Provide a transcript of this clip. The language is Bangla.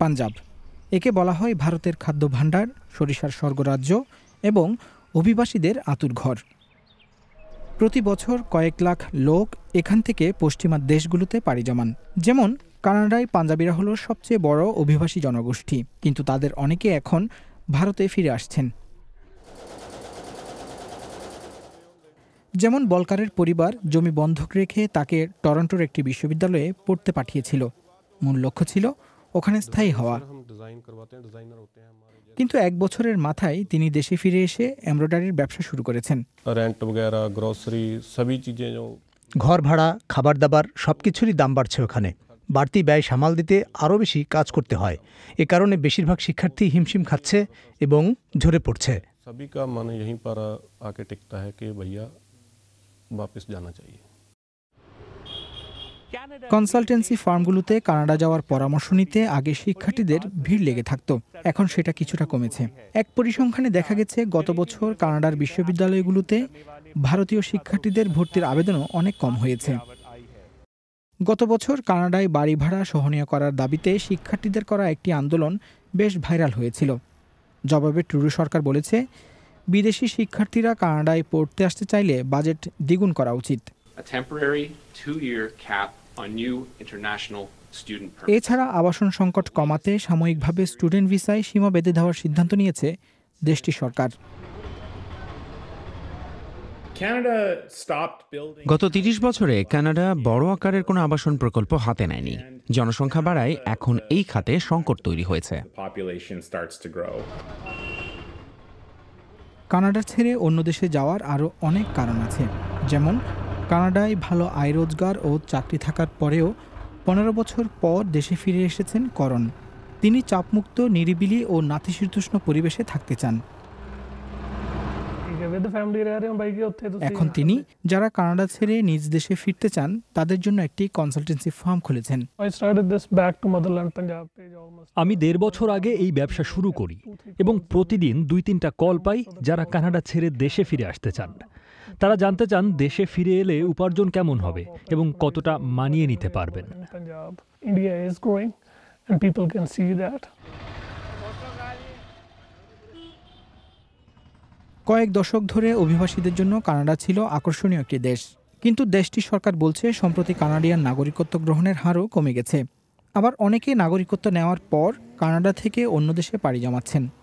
পাঞ্জাব একে বলা হয় ভারতের খাদ্য ভাণ্ডার সরিষার স্বর্গরাজ্য এবং অভিবাসীদের আতুর ঘর প্রতি বছর কয়েক লাখ লোক এখান থেকে পশ্চিমা দেশগুলোতে পাড়ি জমান যেমন কানাডায় পাঞ্জাবিরা হলো সবচেয়ে বড় অভিবাসী জনগোষ্ঠী কিন্তু তাদের অনেকে এখন ভারতে ফিরে আসছেন যেমন বলকারের পরিবার জমি বন্ধক রেখে তাকে টরন্টোর একটি বিশ্ববিদ্যালয়ে পড়তে পাঠিয়েছিল মূল লক্ষ্য ছিল ওখানে স্থায়ী হওয়া কিন্তু এক বছরের মাথায় তিনি দেশে ফিরে এসে এমব্রয়ডারির ব্যবসা শুরু করেছেন ঘর ভাড়া খাবার দাবার সব কিছুরই দাম বাড়ছে ওখানে বাড়তি ব্যয় সামাল দিতে আরও বেশি কাজ করতে হয় এ কারণে বেশিরভাগ শিক্ষার্থী হিমশিম খাচ্ছে এবং ঝরে পড়ছে সবই মানে यहीं पर কনসালটেন্সি ফার্মগুলোতে কানাডা যাওয়ার পরামর্শ নিতে আগে শিক্ষার্থীদের ভিড় লেগে থাকতো এখন সেটা কিছুটা কমেছে এক পরিসংখ্যানে দেখা গেছে গত বছর কানাডার বিশ্ববিদ্যালয়গুলোতে ভারতীয় শিক্ষার্থীদের ভর্তির আবেদনও অনেক কম হয়েছে গত বছর কানাডায় বাড়ি ভাড়া সহনীয় করার দাবিতে শিক্ষার্থীদের করা একটি আন্দোলন বেশ ভাইরাল হয়েছিল জবাবে ট্রুডু সরকার বলেছে বিদেশি শিক্ষার্থীরা কানাডায় পড়তে আসতে চাইলে বাজেট দ্বিগুণ করা উচিত a temporary two-year cap on new international student permits. এছাড়া আবাসন সংকট কমাতে সাময়িকভাবে স্টুডেন্ট ভিসায় সীমা বেঁধে দেওয়ার সিদ্ধান্ত নিয়েছে দেশটির সরকার গত ৩০ বছরে কানাডা বড় আকারের কোনো আবাসন প্রকল্প হাতে নেয়নি জনসংখ্যা বাড়ায় এখন এই খাতে সংকট তৈরি হয়েছে কানাডা ছেড়ে অন্য দেশে যাওয়ার আরও অনেক কারণ আছে যেমন কানাডায় ভালো আয় রোজগার ও চাকরি থাকার পরেও পনেরো বছর পর দেশে ফিরে এসেছেন করণ তিনি চাপমুক্ত নিরিবিলি ও নাতিশীতোষ্ণ পরিবেশে থাকতে চান এখন তিনি যারা কানাডা ছেড়ে নিজ দেশে ফিরতে চান তাদের জন্য একটি কনসালটেন্সি ফার্ম খুলেছেন আমি দেড় বছর আগে এই ব্যবসা শুরু করি এবং প্রতিদিন দুই তিনটা কল পাই যারা কানাডা ছেড়ে দেশে ফিরে আসতে চান তারা জানতে চান দেশে ফিরে এলে উপার্জন কেমন হবে এবং কতটা মানিয়ে নিতে পারবেন কয়েক দশক ধরে অভিবাসীদের জন্য কানাডা ছিল আকর্ষণীয় একটি দেশ কিন্তু দেশটির সরকার বলছে সম্প্রতি কানাডিয়ান নাগরিকত্ব গ্রহণের হারও কমে গেছে আবার অনেকে নাগরিকত্ব নেওয়ার পর কানাডা থেকে অন্য দেশে পাড়ি জমাচ্ছেন